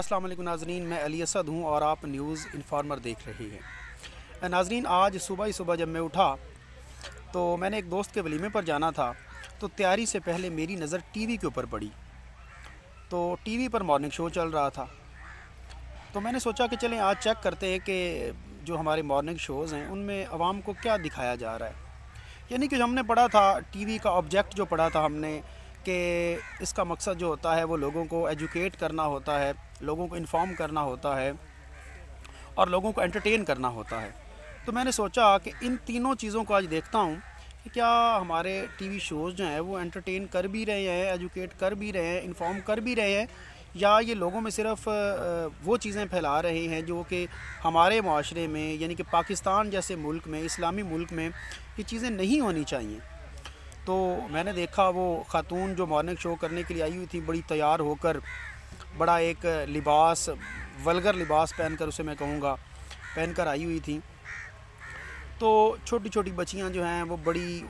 अस्सलाम वालेकुम नाजरीन मैं अली असद हूँ और आप न्यूज़ इन्फॉर्मर देख रही हैं नाजरीन आज सुबह ही सुबह जब मैं उठा तो मैंने एक दोस्त के वलीमे पर जाना था तो तैयारी से पहले मेरी नज़र टीवी के ऊपर पड़ी तो टीवी पर मॉर्निंग शो चल रहा था तो मैंने सोचा कि चलें आज चेक करते हैं कि जो हमारे मॉर्निंग शोज़ हैं उनमें आवाम को क्या दिखाया जा रहा है यानी कि जो हमने पढ़ा था टीवी का ऑब्जेक्ट जो पढ़ा था हमने कि इसका मकसद जो होता है वो लोगों को एजुकेट करना होता है लोगों को इन्फॉर्म करना होता है और लोगों को एंटरटेन करना होता है तो मैंने सोचा कि इन तीनों चीज़ों को आज देखता हूँ कि क्या हमारे टीवी शोज़ जो हैं वो एंटरटेन कर भी रहे हैं एजुकेट कर भी रहे हैं इन्फॉर्म कर भी रहे हैं या ये लोगों में सिर्फ वो चीज़ें फैला रहे हैं जो कि हमारे माशरे में यानी कि पाकिस्तान जैसे मुल्क में इस्लामी मुल्क में ये चीज़ें नहीं होनी चाहिए तो मैंने देखा वो ख़ातून जो मॉर्निंग शो करने के लिए आई हुई थी बड़ी तैयार होकर बड़ा एक लिबास वलगर लिबास पहन कर उसे मैं कहूँगा पहन कर आई हुई थी तो छोटी छोटी बच्चियाँ जो हैं वो बड़ी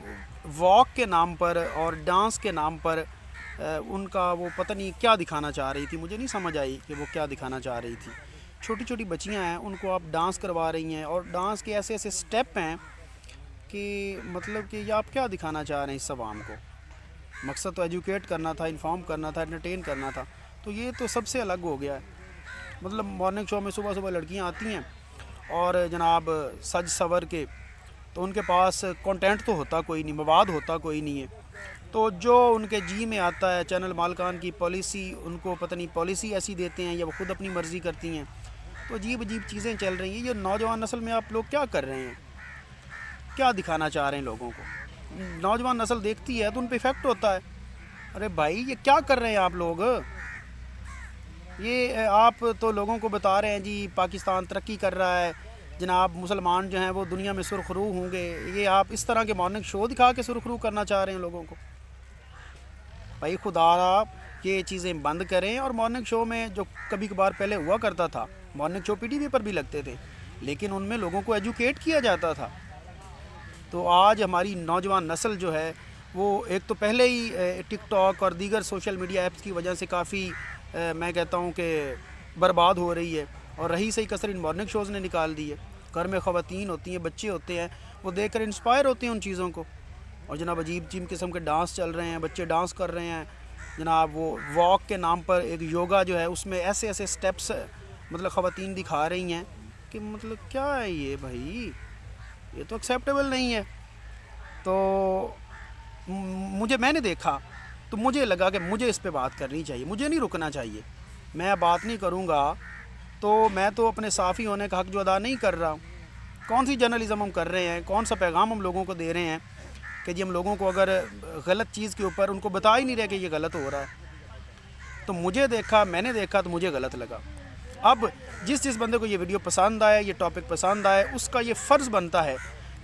वॉक के नाम पर और डांस के नाम पर उनका वो पता नहीं क्या दिखाना चाह रही थी मुझे नहीं समझ आई कि वो क्या दिखाना चाह रही थी छोटी छोटी बच्चियाँ हैं उनको आप डांस करवा रही हैं और डांस के ऐसे ऐसे स्टेप हैं कि मतलब कि ये आप क्या दिखाना चाह रहे हैं इस आवाम को मकसद तो एजुकेट करना था इन्फॉर्म करना था एंटरटेन करना था तो ये तो सबसे अलग हो गया है मतलब मॉर्निंग शो में सुबह सुबह लड़कियाँ आती हैं और जनाब सज सवर के तो उनके पास कंटेंट तो होता कोई नहीं मवाद होता कोई नहीं है तो जो उनके जी में आता है चैनल मालकान की पॉलिसी उनको पता नहीं पॉलिसी ऐसी देते हैं या वो खुद अपनी मर्ज़ी करती हैं तो अजीब अजीब चीज़ें चल रही हैं ये नौजवान नस्ल में आप लोग क्या कर रहे हैं क्या दिखाना चाह रहे हैं लोगों को नौजवान नस्ल देखती है तो उन पर इफेक्ट होता है अरे भाई ये क्या कर रहे हैं आप लोग ये आप तो लोगों को बता रहे हैं जी पाकिस्तान तरक्की कर रहा है जनाब मुसलमान जो हैं वो दुनिया में सुरखरू होंगे ये आप इस तरह के मॉर्निंग शो दिखा के सुरखरू करना चाह रहे हैं लोगों को भाई खुदा आप ये चीज़ें बंद करें और मॉर्निंग शो में जो कभी कभार पहले हुआ करता था मॉर्निंग शो वी पर भी लगते थे लेकिन उनमें लोगों को एजुकेट किया जाता था तो आज हमारी नौजवान नस्ल जो है वो एक तो पहले ही टिकटॉक और दीगर सोशल मीडिया ऐप्स की वजह से काफ़ी मैं कहता हूँ कि बर्बाद हो रही है और रही सही कसर इन मॉर्निंग शोज़ ने निकाल दी है घर में ख़वान होती हैं बच्चे होते हैं वो देख कर इंस्पायर होते हैं उन चीज़ों को और जनाब अजीब अजीब किस्म के डांस चल रहे हैं बच्चे डांस कर रहे हैं जनाब वो वॉक के नाम पर एक योगा जो है उसमें ऐसे ऐसे स्टेप्स मतलब ख़वान दिखा रही हैं कि मतलब क्या है ये भाई ये तो एक्सेप्टेबल नहीं है तो मुझे मैंने देखा तो मुझे लगा कि मुझे इस पर बात करनी चाहिए मुझे नहीं रुकना चाहिए मैं बात नहीं करूँगा तो मैं तो अपने साफ़ी होने का हक जो अदा नहीं कर रहा हूँ कौन सी जर्नलिज़म हम कर रहे हैं कौन सा पैगाम हम लोगों को दे रहे हैं कि जी हम लोगों को अगर गलत चीज़ के ऊपर उनको बता ही नहीं रहे कि ये गलत हो रहा है तो मुझे देखा मैंने देखा तो मुझे गलत लगा अब जिस जिस बंदे को ये वीडियो पसंद आए ये टॉपिक पसंद आए उसका ये फ़र्ज़ बनता है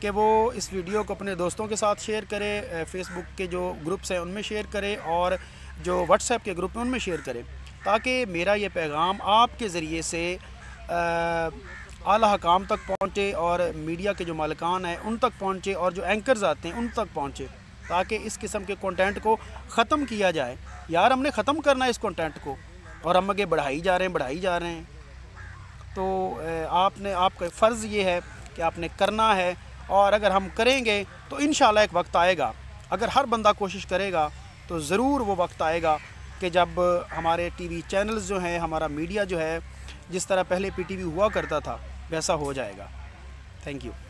कि वो इस वीडियो को अपने दोस्तों के साथ शेयर करे फेसबुक के जो ग्रुप्स हैं उनमें शेयर करे और जो व्हाट्सएप के ग्रुप हैं उनमें शेयर करे ताकि मेरा ये पैगाम आपके ज़रिए से आला हकाम तक पहुँचे और मीडिया के जो मालकान हैं उन तक पहुँचे और जो एंकर्स आते हैं उन तक पहुँचे ताकि इस किस्म के कंटेंट को ख़त्म किया जाए यार हमने ख़त्म करना है इस कंटेंट को और हम आगे बढ़ाई जा रहे हैं बढ़ाई जा रहे हैं तो आपने आपका फ़र्ज़ ये है कि आपने करना है और अगर हम करेंगे तो इन एक वक्त आएगा अगर हर बंदा कोशिश करेगा तो ज़रूर वो वक्त आएगा कि जब हमारे टीवी चैनल्स जो हैं हमारा मीडिया जो है जिस तरह पहले पीटीवी हुआ करता था वैसा हो जाएगा थैंक यू